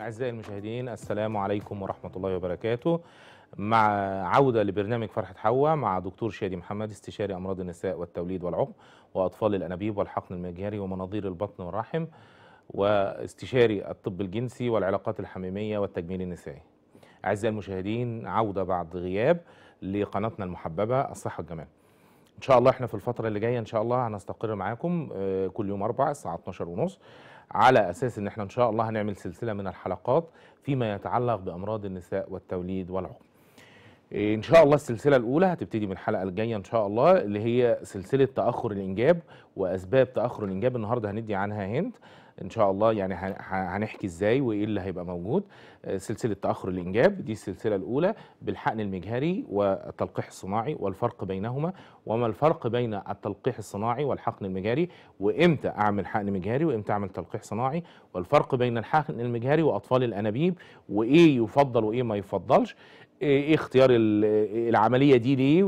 أعزائي المشاهدين السلام عليكم ورحمة الله وبركاته مع عودة لبرنامج فرحة حواء مع دكتور شادي محمد استشاري أمراض النساء والتوليد والعقم وأطفال الأنابيب والحقن المجهري ومناظير البطن والرحم واستشاري الطب الجنسي والعلاقات الحميمية والتجميل النسائي أعزائي المشاهدين عودة بعد غياب لقناتنا المحببة الصحة والجمال إن شاء الله إحنا في الفترة اللي جاية إن شاء الله هنستقر معاكم آه، كل يوم أربع الساعة 12 ونص على اساس ان احنا ان شاء الله هنعمل سلسله من الحلقات فيما يتعلق بامراض النساء والتوليد والعقم. إيه، ان شاء الله السلسله الاولى هتبتدي من الحلقه الجايه ان شاء الله اللي هي سلسله تاخر الانجاب واسباب تاخر الانجاب النهارده هندي عنها هند ان شاء الله يعني هنحكي ازاي وايه اللي هيبقى موجود آه، سلسله تاخر الانجاب دي السلسله الاولى بالحقن المجهري والتلقيح الصناعي والفرق بينهما وما الفرق بين التلقيح الصناعي والحقن المجهري وامتى اعمل حقن مجهري وامتى اعمل تلقيح صناعي والفرق بين الحقن المجهري واطفال الانابيب وايه يفضل وايه ما يفضلش ايه, إيه اختيار العمليه دي ليه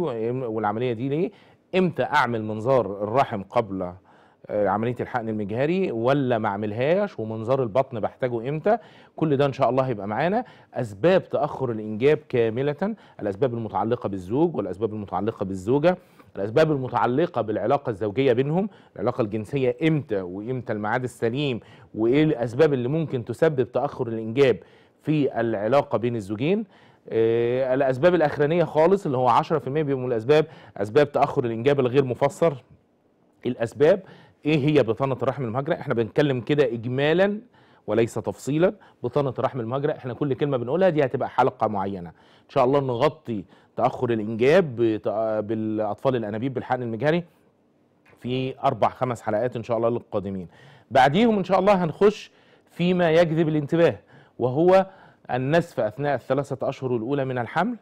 والعمليه دي ليه امتى اعمل منظار الرحم قبل آه، عمليه الحقن المجهري ولا ما اعملهاش ومنظار البطن بحتاجه امتى كل ده ان شاء الله هيبقى معانا اسباب تاخر الانجاب كامله الاسباب المتعلقه بالزوج والاسباب المتعلقه بالزوجه الاسباب المتعلقه بالعلاقه الزوجيه بينهم العلاقه الجنسيه امتى وامتى الميعاد السليم وايه الاسباب اللي ممكن تسبب تاخر الانجاب في العلاقه بين الزوجين آه الاسباب الاخرانيه خالص اللي هو 10% بيبقوا الاسباب اسباب تاخر الانجاب الغير مفسر الاسباب ايه هي بطانه الرحم المهاجره احنا بنتكلم كده اجمالا وليس تفصيلا بطانه الرحم المهاجره احنا كل كلمه بنقولها دي هتبقى حلقه معينه ان شاء الله نغطي تاخر الانجاب بالاطفال الانابيب بالحقن المجهري في اربع خمس حلقات ان شاء الله للقادمين بعديهم ان شاء الله هنخش فيما يجذب الانتباه وهو النسف اثناء الثلاثه اشهر الاولى من الحمل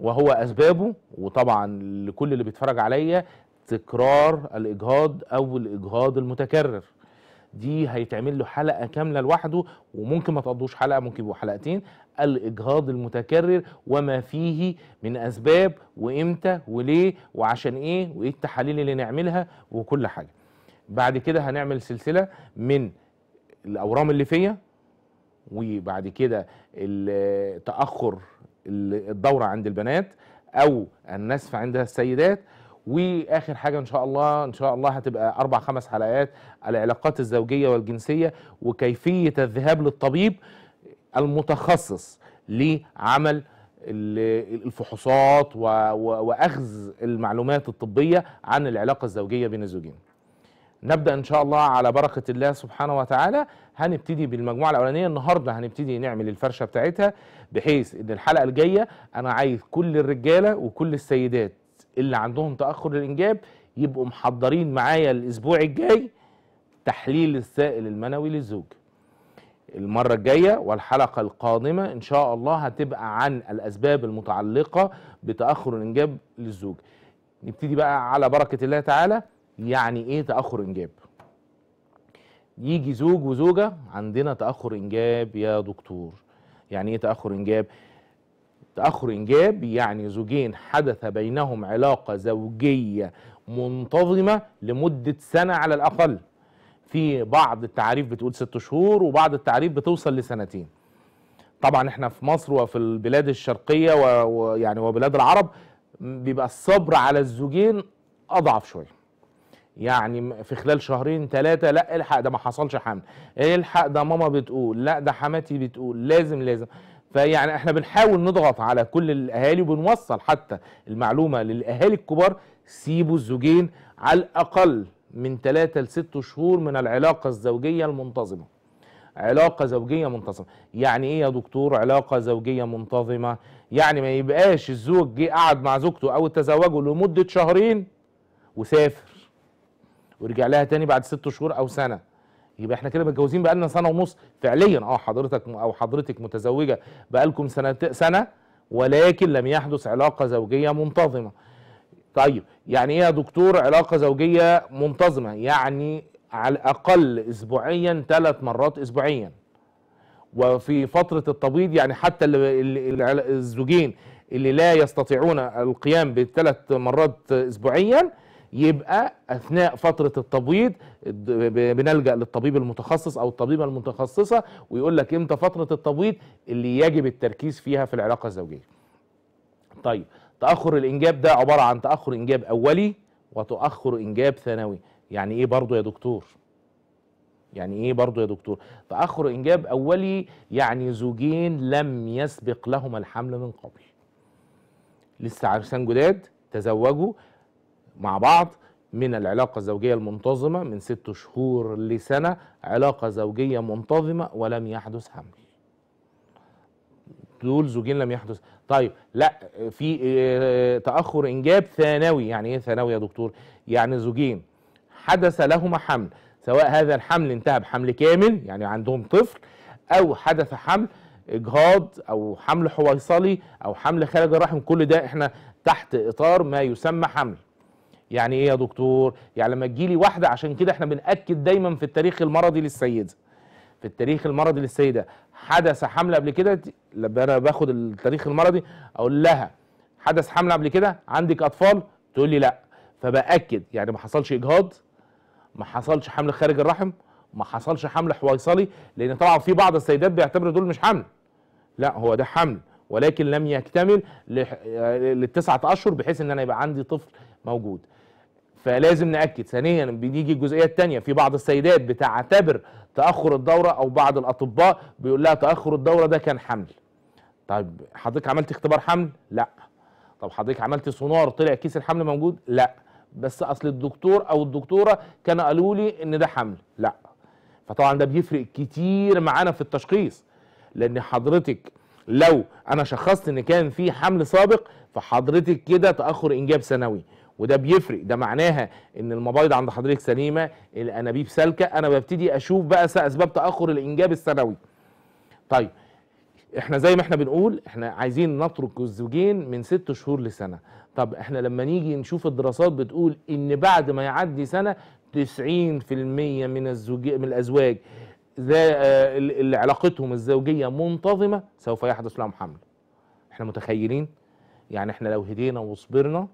وهو اسبابه وطبعا لكل اللي بيتفرج عليا تكرار الاجهاض او الاجهاض المتكرر دي هيتعمل له حلقه كامله لوحده وممكن ما تقضوش حلقه ممكن يبقوا حلقتين الاجهاض المتكرر وما فيه من اسباب وامتى وليه وعشان ايه وايه التحاليل اللي نعملها وكل حاجه بعد كده هنعمل سلسله من الاورام اللي فيها وبعد كده تاخر الدوره عند البنات او النسف عند السيدات واخر حاجه ان شاء الله ان شاء الله هتبقى اربع خمس حلقات العلاقات الزوجيه والجنسيه وكيفيه الذهاب للطبيب المتخصص لعمل الفحوصات واخذ المعلومات الطبيه عن العلاقه الزوجيه بين الزوجين. نبدا ان شاء الله على بركه الله سبحانه وتعالى هنبتدي بالمجموعه الاولانيه النهارده هنبتدي نعمل الفرشه بتاعتها بحيث ان الحلقه الجايه انا عايز كل الرجاله وكل السيدات اللي عندهم تاخر الانجاب يبقوا محضرين معايا الاسبوع الجاي تحليل السائل المنوي للزوج المرة الجاية والحلقة القادمة إن شاء الله هتبقى عن الأسباب المتعلقة بتأخر الإنجاب للزوج نبتدي بقى على بركة الله تعالى يعني إيه تأخر إنجاب يجي زوج وزوجة عندنا تأخر إنجاب يا دكتور يعني إيه تأخر إنجاب تأخر إنجاب يعني زوجين حدث بينهم علاقة زوجية منتظمة لمدة سنة على الأقل في بعض التعاريف بتقول ست شهور وبعض التعاريف بتوصل لسنتين طبعا احنا في مصر وفي البلاد الشرقية ويعني وبلاد العرب بيبقى الصبر على الزوجين أضعف شوية يعني في خلال شهرين ثلاثة لا الحق ده ما حصلش حمل الحق ده ماما بتقول لا ده حماتي بتقول لازم لازم فيعني احنا بنحاول نضغط على كل الاهالي وبنوصل حتى المعلومه للاهالي الكبار سيبوا الزوجين على الاقل من 3 ل 6 شهور من العلاقه الزوجيه المنتظمه علاقة زوجية منتظمة يعني ايه يا دكتور علاقة زوجية منتظمة يعني ما يبقاش الزوج جه قعد مع زوجته او تزوجه لمدة شهرين وسافر ورجع لها تاني بعد ست شهور او سنة يبقى احنا كده متجوزين بقالنا سنه ونص فعليا اه حضرتك او حضرتك متزوجه بقالكم سنه سنه ولكن لم يحدث علاقه زوجيه منتظمه طيب يعني ايه يا دكتور علاقه زوجيه منتظمه يعني على الاقل اسبوعيا ثلاث مرات اسبوعيا وفي فتره التبييض يعني حتى الزوجين اللي لا يستطيعون القيام بثلاث مرات اسبوعيا يبقى اثناء فتره التبويض بنلجا للطبيب المتخصص او الطبيبه المتخصصه ويقول لك امتى فتره التبويض اللي يجب التركيز فيها في العلاقه الزوجيه. طيب تاخر الانجاب ده عباره عن تاخر انجاب اولي وتاخر انجاب ثانوي، يعني ايه برضه يا دكتور؟ يعني ايه برضه يا دكتور؟ تاخر انجاب اولي يعني زوجين لم يسبق لهما الحمل من قبل. لسه عرسان جداد تزوجوا مع بعض من العلاقة الزوجية المنتظمة من ست شهور لسنة علاقة زوجية منتظمة ولم يحدث حمل دول زوجين لم يحدث طيب لا في آه، تأخر إنجاب ثانوي يعني إيه ثانوي يا دكتور يعني زوجين حدث لهما حمل سواء هذا الحمل انتهى بحمل كامل يعني عندهم طفل أو حدث حمل إجهاض أو حمل حويصلي أو حمل خارج الرحم كل ده إحنا تحت إطار ما يسمى حمل يعني ايه يا دكتور يعني لما تجيلي واحده عشان كده احنا بناكد دايما في التاريخ المرضي للسيده في التاريخ المرضي للسيده حدث حمل قبل كده لما انا باخد التاريخ المرضي اقول لها حدث حمل قبل كده عندك اطفال تقول لي لا فباكد يعني ما حصلش اجهاض ما حصلش حمل خارج الرحم ما حصلش حمل حويصلي لان طبعا في بعض السيدات بيعتبروا دول مش حمل لا هو ده حمل ولكن لم يكتمل للتسعة آه، اشهر بحيث ان انا يبقى عندي طفل موجود فلازم ناكد ثانيا بنيجي الجزئيه الثانيه في بعض السيدات بتعتبر تاخر الدوره او بعض الاطباء بيقول لها تاخر الدوره ده كان حمل طيب حضرتك عملت اختبار حمل لا طب حضرتك عملت سونار طلع كيس الحمل موجود لا بس اصل الدكتور او الدكتوره كانوا قالوا لي ان ده حمل لا فطبعا ده بيفرق كتير معانا في التشخيص لان حضرتك لو انا شخصت ان كان في حمل سابق فحضرتك كده تاخر انجاب سنوي وده بيفرق ده معناها ان المبايض عند حضرتك سليمه الانابيب سالكه انا ببتدي اشوف بقى اسباب تاخر الانجاب السنوي طيب احنا زي ما احنا بنقول احنا عايزين نترك الزوجين من ست شهور لسنه طب احنا لما نيجي نشوف الدراسات بتقول ان بعد ما يعدي سنه 90% من الزوج من الازواج آه، اللي علاقتهم الزوجيه منتظمه سوف يحدث لهم حمل احنا متخيلين يعني احنا لو هدينا وصبرنا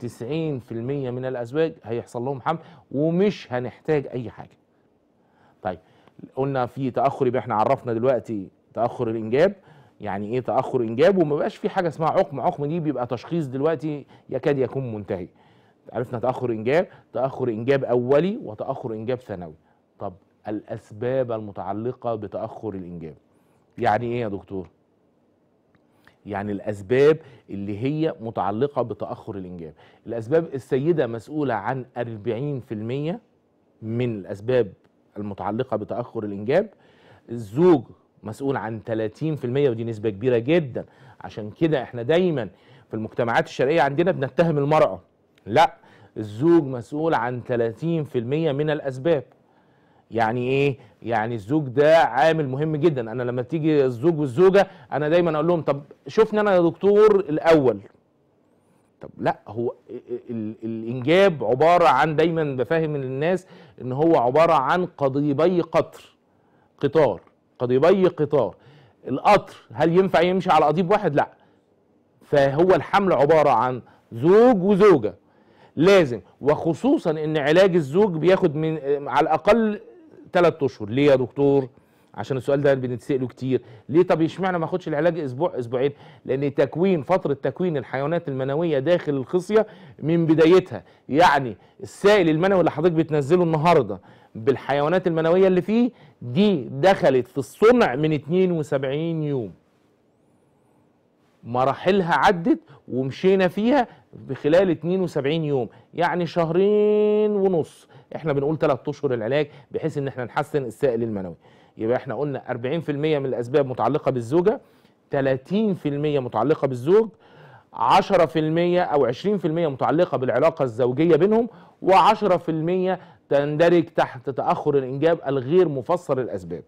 90% من الازواج هيحصل لهم حمل ومش هنحتاج اي حاجه طيب قلنا في تاخر يبقى احنا عرفنا دلوقتي تاخر الانجاب يعني ايه تاخر انجاب وما بقاش في حاجه اسمها عقم عقم دي بيبقى تشخيص دلوقتي يكاد يكون منتهي عرفنا تاخر انجاب تاخر انجاب اولي وتاخر انجاب ثانوي طب الاسباب المتعلقه بتاخر الانجاب يعني ايه يا دكتور يعني الأسباب اللي هي متعلقة بتأخر الإنجاب الأسباب السيدة مسؤولة عن 40% من الأسباب المتعلقة بتأخر الإنجاب الزوج مسؤول عن 30% ودي نسبة كبيرة جدا عشان كده احنا دايما في المجتمعات الشرقية عندنا بنتهم المرأة لا الزوج مسؤول عن 30% من الأسباب يعني ايه يعني الزوج ده عامل مهم جدا انا لما تيجي الزوج والزوجه انا دايما اقول لهم طب شوفني انا يا دكتور الاول طب لا هو الانجاب عباره عن دايما بفهم الناس ان هو عباره عن قضيبي قطر قطار قضيبي قطار القطر هل ينفع يمشي على قضيب واحد لا فهو الحمل عباره عن زوج وزوجه لازم وخصوصا ان علاج الزوج بياخد من على الاقل ثلاث اشهر ليه يا دكتور عشان السؤال ده بنتساله كتير ليه طب اشمعنى ما اخدش العلاج اسبوع اسبوعين لان تكوين فتره تكوين الحيوانات المنويه داخل الخصيه من بدايتها يعني السائل المنوي اللي حضرتك بتنزله النهارده بالحيوانات المنويه اللي فيه دي دخلت في الصنع من 72 يوم مراحلها عدت ومشينا فيها بخلال 72 يوم يعني شهرين ونص احنا بنقول 3 اشهر العلاج بحيث ان احنا نحسن السائل المنوي يبقى احنا قلنا 40% من الاسباب متعلقه بالزوجه 30% متعلقه بالزوج 10% او 20% متعلقه بالعلاقه الزوجيه بينهم و10% تندرج تحت تاخر الانجاب الغير مفسر الاسباب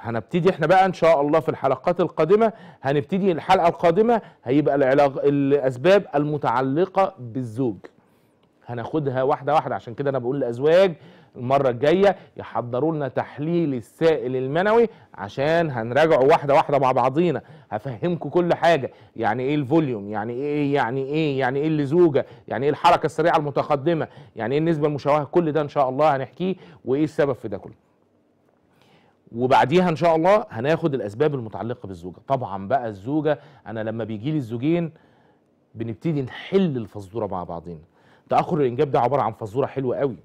هنبتدي احنا بقى ان شاء الله في الحلقات القادمه هنبتدي الحلقه القادمه هيبقى العلاق الاسباب المتعلقه بالزوج هناخدها واحده واحده عشان كده انا بقول لازواج المره الجايه يحضروا لنا تحليل السائل المنوي عشان هنراجعه واحده واحده مع بعضينا هفهمكم كل حاجه يعني ايه الفوليوم يعني ايه يعني ايه يعني ايه اللزوجه يعني ايه الحركه السريعه المتقدمه يعني ايه النسبه المشوهه كل ده ان شاء الله هنحكيه وايه السبب في ده كله وبعديها ان شاء الله هناخد الاسباب المتعلقه بالزوجه طبعا بقى الزوجه انا لما بيجي لي الزوجين بنبتدي نحل الفزوره مع بعضينا تاخر الانجاب ده عباره عن فزوره حلوه قوي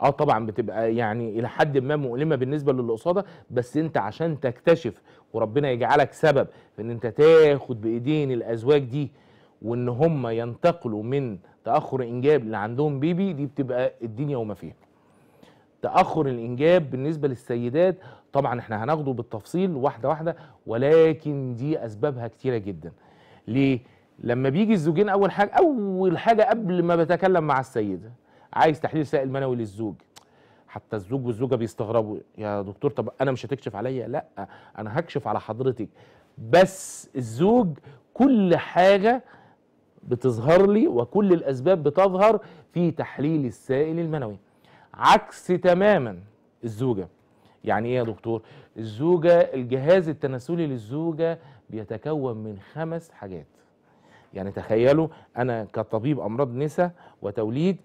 اه طبعا بتبقى يعني الى حد ما مؤلمه بالنسبه للي قصاده بس انت عشان تكتشف وربنا يجعلك سبب في ان انت تاخد بايدين الازواج دي وان هم ينتقلوا من تاخر انجاب اللي عندهم بيبي دي بتبقى الدنيا وما فيها تاخر الانجاب بالنسبه للسيدات طبعا احنا هناخده بالتفصيل واحده واحده ولكن دي اسبابها كتيره جدا ليه لما بيجي الزوجين اول حاجه اول حاجه قبل ما بتكلم مع السيده عايز تحليل سائل منوي للزوج حتى الزوج والزوجه بيستغربوا يا دكتور طب انا مش هتكشف عليا لا انا هكشف على حضرتك بس الزوج كل حاجه بتظهر لي وكل الاسباب بتظهر في تحليل السائل المنوي عكس تماما الزوجه يعني ايه يا دكتور الزوجه الجهاز التناسلي للزوجه بيتكون من خمس حاجات يعني تخيلوا انا كطبيب امراض نساء وتوليد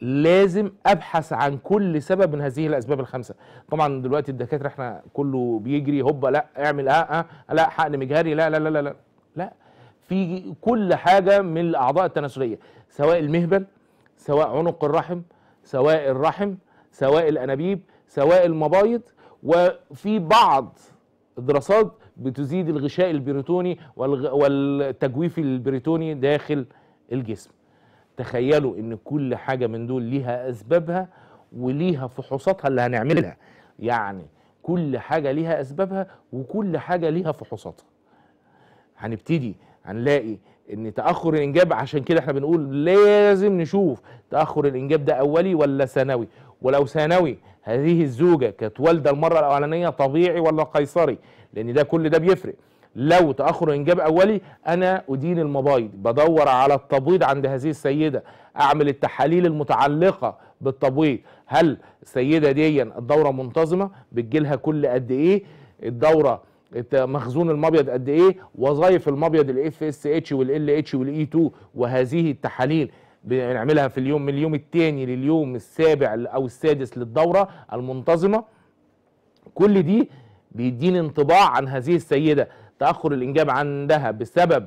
لازم ابحث عن كل سبب من هذه الاسباب الخمسه طبعا دلوقتي الدكاتره احنا كله بيجري هوبا لا اعمل اه اه لا حقن مجهري لا لا لا لا لا, لا. في كل حاجه من الاعضاء التناسليه سواء المهبل سواء عنق الرحم سواء الرحم سواء الانابيب سواء المبايض وفي بعض الدراسات بتزيد الغشاء البريتوني والتجويف البريتوني داخل الجسم تخيلوا ان كل حاجه من دول ليها اسبابها وليها فحوصاتها اللي هنعملها يعني كل حاجه ليها اسبابها وكل حاجه ليها فحوصاتها هنبتدي هنلاقي ان تاخر الانجاب عشان كده احنا بنقول لازم نشوف تاخر الانجاب ده اولي ولا ثانوي ولو ثانوي هذه الزوجه كانت والده المره الاولانيه طبيعي ولا قيصري لان ده كل ده بيفرق لو تاخر انجاب اولي انا ادين المبايض بدور على التبويض عند هذه السيده اعمل التحاليل المتعلقه بالتبويض هل السيده دي الدوره منتظمه بتجيلها كل قد ايه الدوره مخزون المبيض قد ايه وظائف المبيض الاف اس اتش والال اتش والاي 2 e وهذه التحاليل بنعملها في اليوم من اليوم الثاني لليوم السابع او السادس للدوره المنتظمه كل دي بيديني انطباع عن هذه السيده تاخر الانجاب عندها بسبب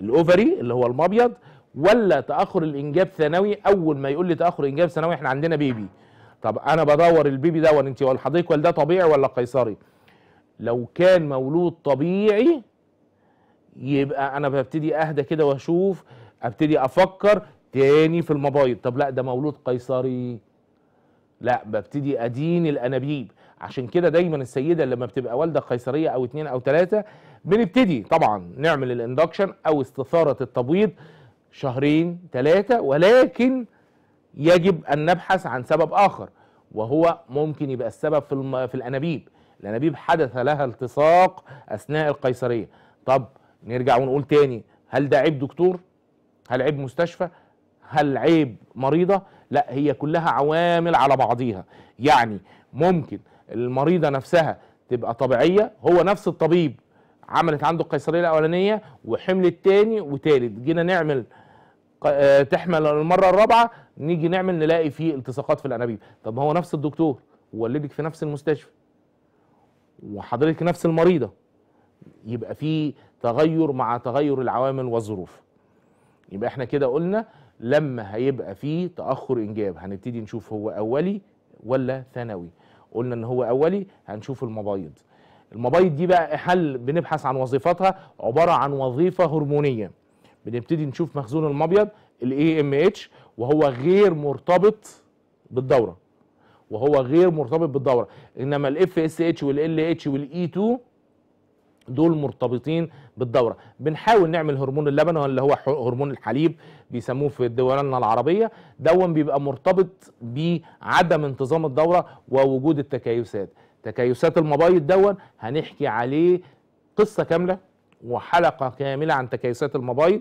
الاوفري اللي هو المبيض ولا تاخر الانجاب ثانوي اول ما يقول لي تاخر انجاب ثانوي احنا عندنا بيبي طب انا بدور البيبي ده وانت حضرتك والده طبيعي ولا قيصري لو كان مولود طبيعي يبقى انا ببتدي اهدى كده واشوف ابتدي افكر تاني في المبايض طب لا ده مولود قيصري لا ببتدي ادين الانابيب عشان كده دايما السيده لما بتبقى والده قيصريه او اتنين او تلاته بنبتدي طبعا نعمل الاندكشن او استثاره التبويض شهرين ثلاثه ولكن يجب ان نبحث عن سبب اخر وهو ممكن يبقى السبب في في الانابيب الانابيب حدث لها التصاق اثناء القيصريه طب نرجع ونقول تاني هل ده عيب دكتور هل عيب مستشفى هل عيب مريضه لا هي كلها عوامل على بعضيها يعني ممكن المريضه نفسها تبقى طبيعيه هو نفس الطبيب عملت عنده القيصريه الاولانيه وحملت تاني وتالت جينا نعمل آه، تحمل المره الرابعه نيجي نعمل نلاقي فيه التصاقات في الانابيب طب ما هو نفس الدكتور وولدك في نفس المستشفى وحضرتك نفس المريضه يبقى في تغير مع تغير العوامل والظروف يبقى احنا كده قلنا لما هيبقى فيه تاخر انجاب هنبتدي نشوف هو اولي ولا ثانوي قلنا ان هو اولي هنشوف المبايض المبايض دي بقى حل بنبحث عن وظيفتها عباره عن وظيفه هرمونيه بنبتدي نشوف مخزون المبيض الاي ام اتش وهو غير مرتبط بالدوره وهو غير مرتبط بالدوره انما الاف اس اتش والال اتش والاي 2 e دول مرتبطين بالدوره بنحاول نعمل هرمون اللبن اللي هو هرمون الحليب بيسموه في دولنا العربيه دون بيبقى مرتبط بعدم انتظام الدوره ووجود التكيسات تكيسات المبايض دون هنحكي عليه قصه كامله وحلقه كامله عن تكيسات المبايض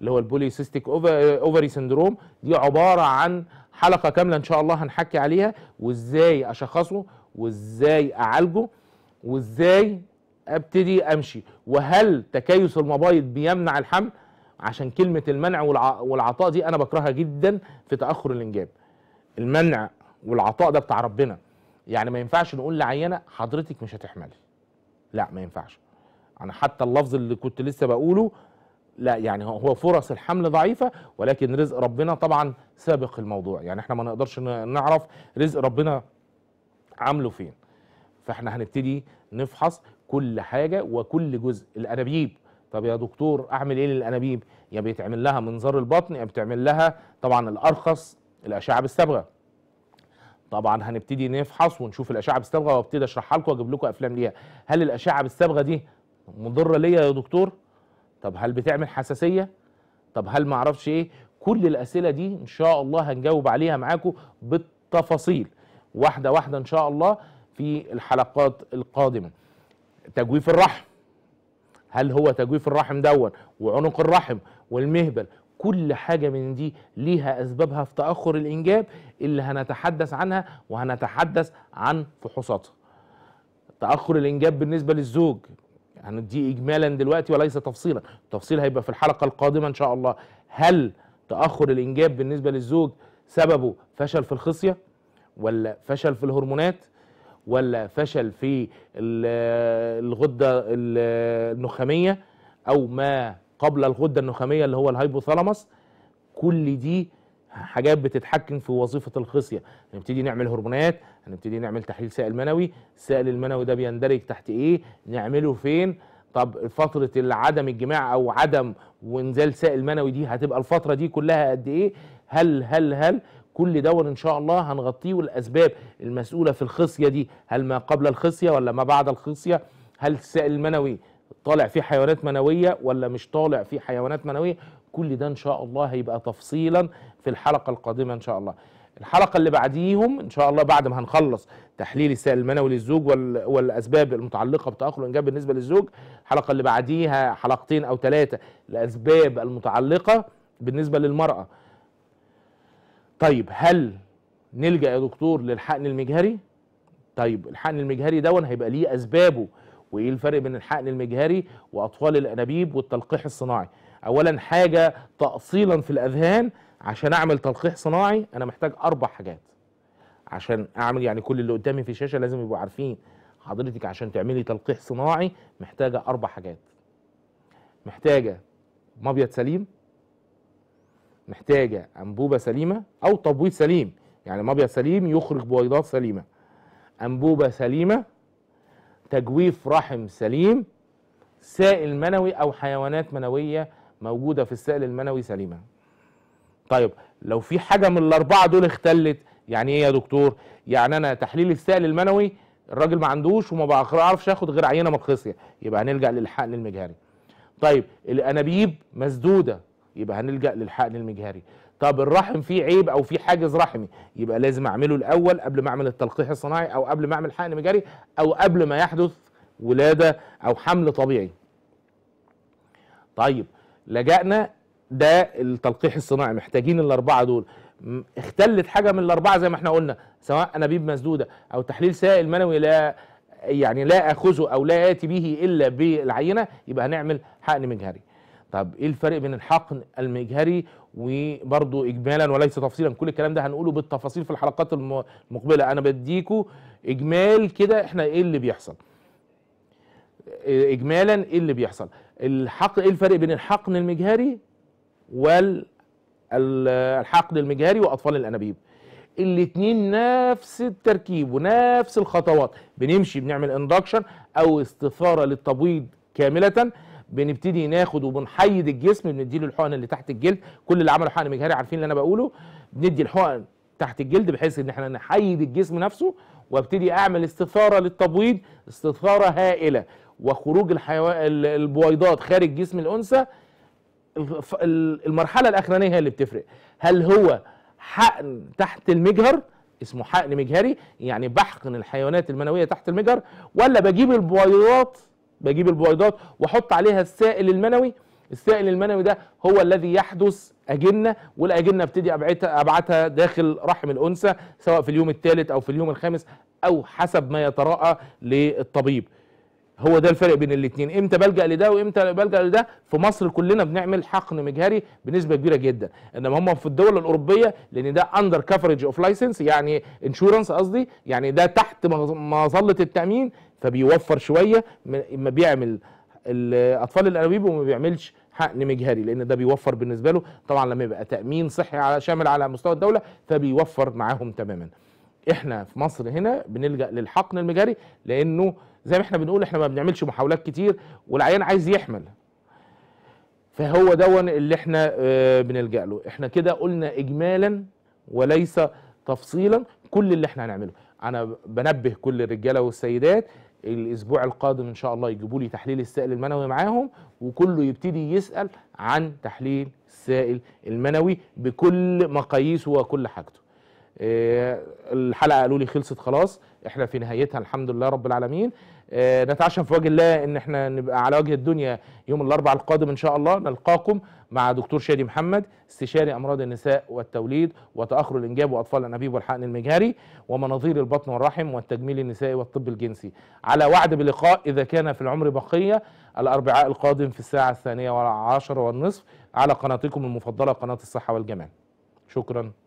اللي هو البوليسيستيك اوفري سندروم دي عباره عن حلقه كامله ان شاء الله هنحكي عليها وازاي اشخصه وازاي اعالجه وازاي ابتدي امشي وهل تكيس المبايض بيمنع الحمل عشان كلمه المنع والعطاء دي انا بكرهها جدا في تاخر الانجاب المنع والعطاء ده بتاع ربنا يعني ما ينفعش نقول لعينه حضرتك مش هتحملي لا ما ينفعش انا حتى اللفظ اللي كنت لسه بقوله لا يعني هو فرص الحمل ضعيفه ولكن رزق ربنا طبعا سابق الموضوع يعني احنا ما نقدرش نعرف رزق ربنا عامله فين فاحنا هنبتدي نفحص كل حاجه وكل جزء الانابيب طب يا دكتور اعمل ايه للانابيب يا بيتعمل لها منظار البطن يا بتعمل لها طبعا الارخص الاشعه بالصبغه طبعا هنبتدي نفحص ونشوف الاشعه بالصبغه وابتدي اشرحها لكم واجيب لكم افلام ليها هل الاشعه بالصبغه دي مضره ليا يا دكتور طب هل بتعمل حساسيه طب هل ما اعرفش ايه كل الاسئله دي ان شاء الله هنجاوب عليها معاكم بالتفاصيل واحده واحده ان شاء الله في الحلقات القادمه تجويف الرحم هل هو تجويف الرحم دون وعنق الرحم والمهبل كل حاجة من دي ليها أسبابها في تأخر الإنجاب اللي هنتحدث عنها وهنتحدث عن فحوصاتها تأخر الإنجاب بالنسبة للزوج يعني دي إجمالا دلوقتي وليس تفصيلا التفصيل هيبقى في الحلقة القادمة إن شاء الله هل تأخر الإنجاب بالنسبة للزوج سببه فشل في الخصية ولا فشل في الهرمونات ولا فشل في الغده النخاميه او ما قبل الغده النخاميه اللي هو الهايبوثالاموس كل دي حاجات بتتحكم في وظيفه الخصيه هنبتدي نعمل هرمونات هنبتدي نعمل تحليل سائل منوي السائل المنوي ده بيندرج تحت ايه نعمله فين طب فتره عدم الجماع او عدم وانزال سائل منوي دي هتبقى الفتره دي كلها قد ايه هل هل هل كل دون ان شاء الله هنغطيه والاسباب المسؤوله في الخصيه دي هل ما قبل الخصيه ولا ما بعد الخصيه هل السائل المنوي طالع فيه حيوانات منويه ولا مش طالع فيه حيوانات منويه كل ده ان شاء الله هيبقى تفصيلا في الحلقه القادمه ان شاء الله الحلقه اللي بعديهم ان شاء الله بعد ما هنخلص تحليل السائل المنوي للزوج والاسباب المتعلقه بتاخر الانجاب بالنسبه للزوج الحلقه اللي بعديها حلقتين او ثلاثه الاسباب المتعلقه بالنسبه للمراه طيب هل نلجا يا دكتور للحقن المجهري طيب الحقن المجهري دون هيبقى ليه اسبابه وايه الفرق بين الحقن المجهري واطفال الانابيب والتلقيح الصناعي اولا حاجه تاصيلا في الاذهان عشان اعمل تلقيح صناعي انا محتاج اربع حاجات عشان اعمل يعني كل اللي قدامي في الشاشه لازم يبقوا عارفين حضرتك عشان تعملي تلقيح صناعي محتاجه اربع حاجات محتاجه مبيض سليم محتاجه انبوبه سليمه او تبويض سليم يعني مبيض سليم يخرج بويضات سليمه انبوبه سليمه تجويف رحم سليم سائل منوي او حيوانات منويه موجوده في السائل المنوي سليمه طيب لو في حاجه من الاربعه دول اختلت يعني ايه يا دكتور يعني انا تحليل السائل المنوي الراجل ما عندوش وما بعرفش اخد غير عينه مقصيه يبقى هنلجا للحقن المجهري طيب الانابيب مسدوده يبقى هنلجأ للحقن المجهري طب الرحم فيه عيب او فيه حاجز رحمي يبقى لازم اعمله الاول قبل ما اعمل التلقيح الصناعي او قبل ما اعمل حقن مجهري او قبل ما يحدث ولاده او حمل طبيعي طيب لجأنا ده التلقيح الصناعي محتاجين الاربعه دول اختلت حاجه من الاربعه زي ما احنا قلنا سواء انابيب مسدوده او تحليل سائل منوي لا يعني لا اخذه او لا اتي به الا بالعينه يبقى هنعمل حقن مجهري طب ايه الفرق بين الحقن المجهري وبرضه اجمالا وليس تفصيلا كل الكلام ده هنقوله بالتفاصيل في الحلقات المقبله انا بديكوا اجمال كده احنا ايه اللي بيحصل اجمالا ايه اللي بيحصل الحقن ايه الفرق بين الحقن المجهري وال الحقن المجهري واطفال الانابيب الاثنين نفس التركيب ونفس الخطوات بنمشي بنعمل اندكشن او استثاره للتبويض كامله بنبتدي ناخد وبنحيد الجسم بنديله الحقن اللي تحت الجلد كل اللي عمله حقن مجهري عارفين اللي انا بقوله بندي الحقن تحت الجلد بحيث ان احنا نحيد الجسم نفسه وابتدي اعمل استثاره للتبويض استثاره هائله وخروج الحيو... البويضات خارج جسم الانثى المرحله الاخرانيه هي اللي بتفرق هل هو حقن تحت المجهر اسمه حقن مجهري يعني بحقن الحيوانات المنويه تحت المجهر ولا بجيب البويضات بجيب البويضات واحط عليها السائل المنوي السائل المنوي ده هو الذي يحدث اجنه والاجنه ابتدي ابعتها داخل رحم الانثى سواء في اليوم الثالث او في اليوم الخامس او حسب ما يتراءى للطبيب هو ده الفرق بين الاثنين امتى بلجا لده وامتى بلجا لده في مصر كلنا بنعمل حقن مجهري بنسبه كبيره جدا انما هم في الدول الاوروبيه لان ده اندر كفرج اوف لايسنس يعني انشورنس قصدي يعني ده تحت مظله التامين فبيوفر شويه ما بيعمل الاطفال الانابيب وما بيعملش حقن مجهري لان ده بيوفر بالنسبه له طبعا لما يبقى تامين صحي على شامل على مستوى الدوله فبيوفر معاهم تماما احنا في مصر هنا بنلجا للحقن المجهري لانه زي ما احنا بنقول احنا ما بنعملش محاولات كتير والعيان عايز يحمل فهو دون اللي احنا آه، بنلجا له احنا كده قلنا اجمالا وليس تفصيلا كل اللي احنا هنعمله انا بنبه كل الرجاله والسيدات الاسبوع القادم ان شاء الله يجيبوا لي تحليل السائل المنوي معاهم وكله يبتدي يسال عن تحليل السائل المنوي بكل مقاييسه وكل حاجته آه، الحلقه قالوا لي خلصت خلاص احنا في نهايتها الحمد لله رب العالمين آه، نتعشى في وجه الله ان احنا نبقى على وجه الدنيا يوم الاربعاء القادم ان شاء الله نلقاكم مع دكتور شادي محمد استشاري امراض النساء والتوليد وتاخر الانجاب واطفال الانابيب والحقن المجهري ومناظير البطن والرحم والتجميل النسائي والطب الجنسي على وعد بلقاء اذا كان في العمر بقيه الاربعاء القادم في الساعه الثانيه والعشره والنصف على قناتكم المفضله قناه الصحه والجمال شكرا